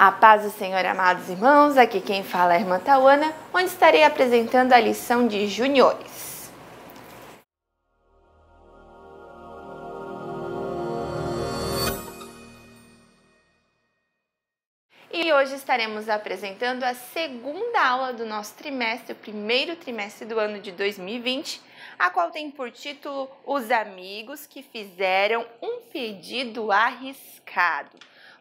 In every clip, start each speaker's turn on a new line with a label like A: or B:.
A: A paz do Senhor, amados irmãos, aqui quem fala é a irmã Tauana, onde estarei apresentando a lição de juniores. E hoje estaremos apresentando a segunda aula do nosso trimestre, o primeiro trimestre do ano de 2020, a qual tem por título Os Amigos que Fizeram um Pedido Arriscado.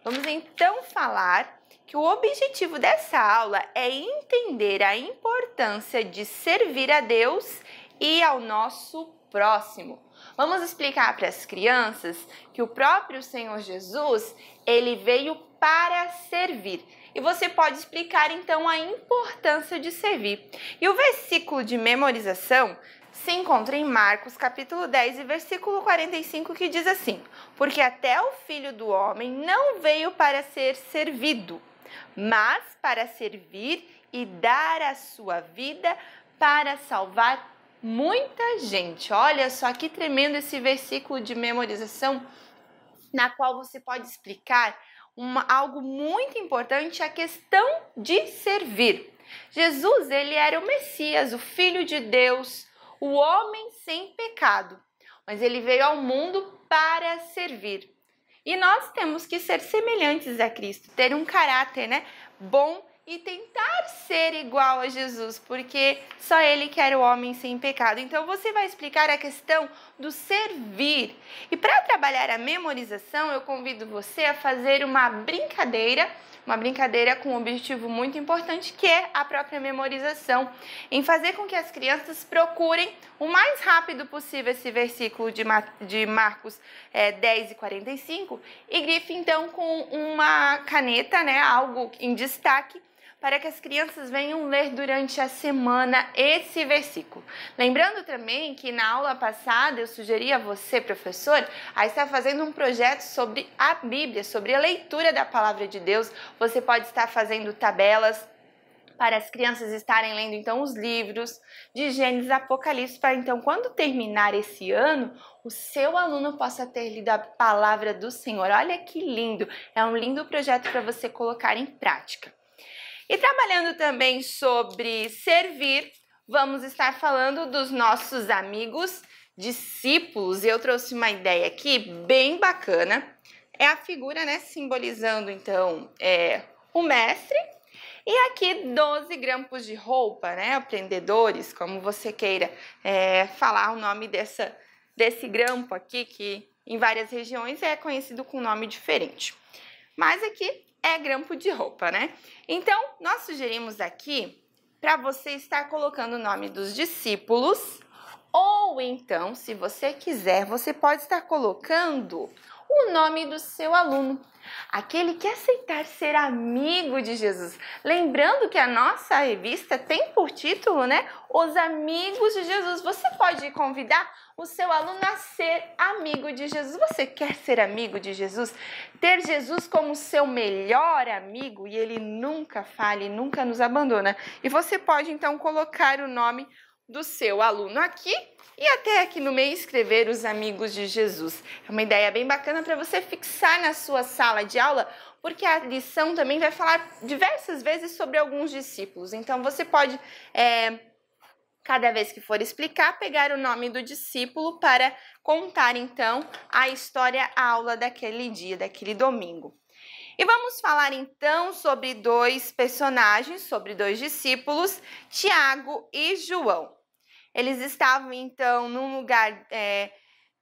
A: Vamos então falar que o objetivo dessa aula é entender a importância de servir a Deus e ao nosso próximo. Vamos explicar para as crianças que o próprio Senhor Jesus, ele veio para servir. E você pode explicar então a importância de servir. E o versículo de memorização se encontra em Marcos capítulo 10 e versículo 45 que diz assim: Porque até o filho do homem não veio para ser servido, mas para servir e dar a sua vida para salvar muita gente. Olha só que tremendo esse versículo de memorização, na qual você pode explicar uma, algo muito importante, a questão de servir. Jesus, ele era o Messias, o Filho de Deus, o homem sem pecado, mas ele veio ao mundo para servir. E nós temos que ser semelhantes a Cristo, ter um caráter, né, bom e tentar ser igual a Jesus, porque só ele quer o homem sem pecado. Então você vai explicar a questão do servir. E para trabalhar a memorização, eu convido você a fazer uma brincadeira, uma brincadeira com um objetivo muito importante que é a própria memorização, em fazer com que as crianças procurem o mais rápido possível esse versículo de, Mar de Marcos é, 10 e 45 e grife então com uma caneta, né, algo em destaque para que as crianças venham ler durante a semana esse versículo. Lembrando também que na aula passada eu sugeri a você, professor, a estar fazendo um projeto sobre a Bíblia, sobre a leitura da palavra de Deus. Você pode estar fazendo tabelas, para as crianças estarem lendo então os livros de Gênesis Apocalipse, para então quando terminar esse ano, o seu aluno possa ter lido a palavra do Senhor. Olha que lindo! É um lindo projeto para você colocar em prática. E trabalhando também sobre servir, vamos estar falando dos nossos amigos discípulos. Eu trouxe uma ideia aqui bem bacana. É a figura, né, simbolizando então é, o mestre. E aqui 12 grampos de roupa, né, aprendedores, como você queira é, falar o nome dessa, desse grampo aqui, que em várias regiões é conhecido com um nome diferente. Mas aqui é grampo de roupa, né? Então, nós sugerimos aqui para você estar colocando o nome dos discípulos, ou então, se você quiser, você pode estar colocando o nome do seu aluno, aquele que aceitar ser amigo de Jesus. Lembrando que a nossa revista tem por título, né? Os Amigos de Jesus. Você pode convidar o seu aluno a ser amigo de Jesus. Você quer ser amigo de Jesus? Ter Jesus como seu melhor amigo e ele nunca fale, nunca nos abandona. E você pode então colocar o nome do seu aluno aqui e até aqui no meio escrever os amigos de Jesus. É uma ideia bem bacana para você fixar na sua sala de aula, porque a lição também vai falar diversas vezes sobre alguns discípulos. Então você pode, é, cada vez que for explicar, pegar o nome do discípulo para contar então a história, a aula daquele dia, daquele domingo. E vamos falar então sobre dois personagens, sobre dois discípulos, Tiago e João. Eles estavam, então, num lugar é,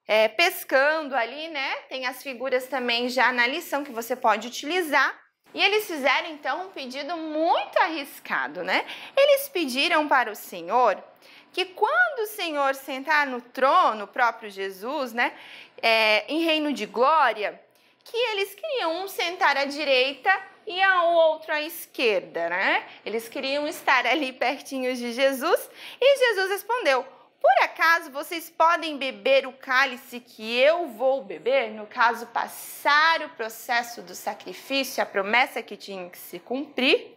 A: é, pescando ali, né? Tem as figuras também já na lição que você pode utilizar. E eles fizeram, então, um pedido muito arriscado, né? Eles pediram para o Senhor que quando o Senhor sentar no trono, o próprio Jesus, né? É, em reino de glória, que eles queriam um sentar à direita e a outra à esquerda, né? Eles queriam estar ali pertinhos de Jesus e Jesus respondeu: Por acaso vocês podem beber o cálice que eu vou beber? No caso, passar o processo do sacrifício, a promessa que tinha que se cumprir.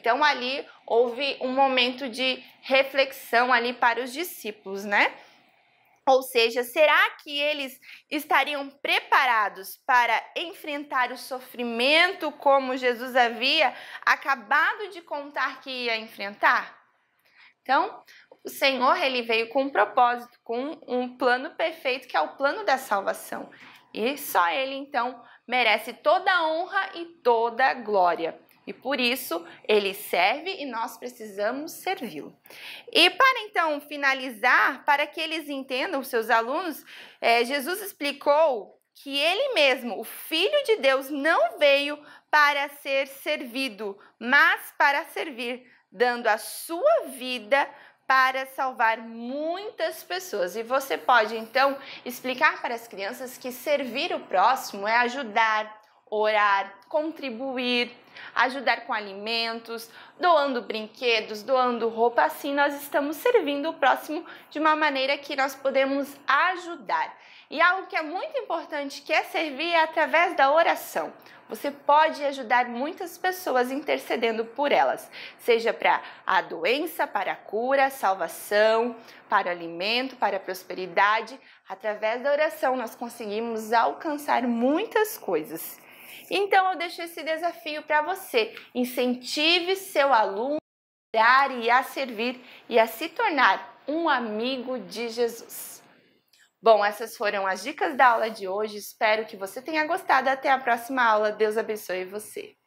A: Então ali houve um momento de reflexão ali para os discípulos, né? Ou seja, será que eles estariam preparados para enfrentar o sofrimento como Jesus havia acabado de contar que ia enfrentar? Então, o Senhor ele veio com um propósito, com um plano perfeito que é o plano da salvação. E só ele então merece toda a honra e toda a glória. E por isso ele serve e nós precisamos servi-lo. E para então finalizar, para que eles entendam, seus alunos, é, Jesus explicou que ele mesmo, o Filho de Deus, não veio para ser servido, mas para servir, dando a sua vida para salvar muitas pessoas. E você pode então explicar para as crianças que servir o próximo é ajudar, orar, contribuir, ajudar com alimentos, doando brinquedos, doando roupa, assim nós estamos servindo o próximo de uma maneira que nós podemos ajudar. E algo que é muito importante que é servir é através da oração. Você pode ajudar muitas pessoas intercedendo por elas, seja para a doença, para a cura, salvação, para o alimento, para a prosperidade. Através da oração nós conseguimos alcançar muitas coisas. Então eu deixo esse desafio para você. Incentive seu aluno a dar e a servir e a se tornar um amigo de Jesus. Bom, essas foram as dicas da aula de hoje. Espero que você tenha gostado. Até a próxima aula. Deus abençoe você.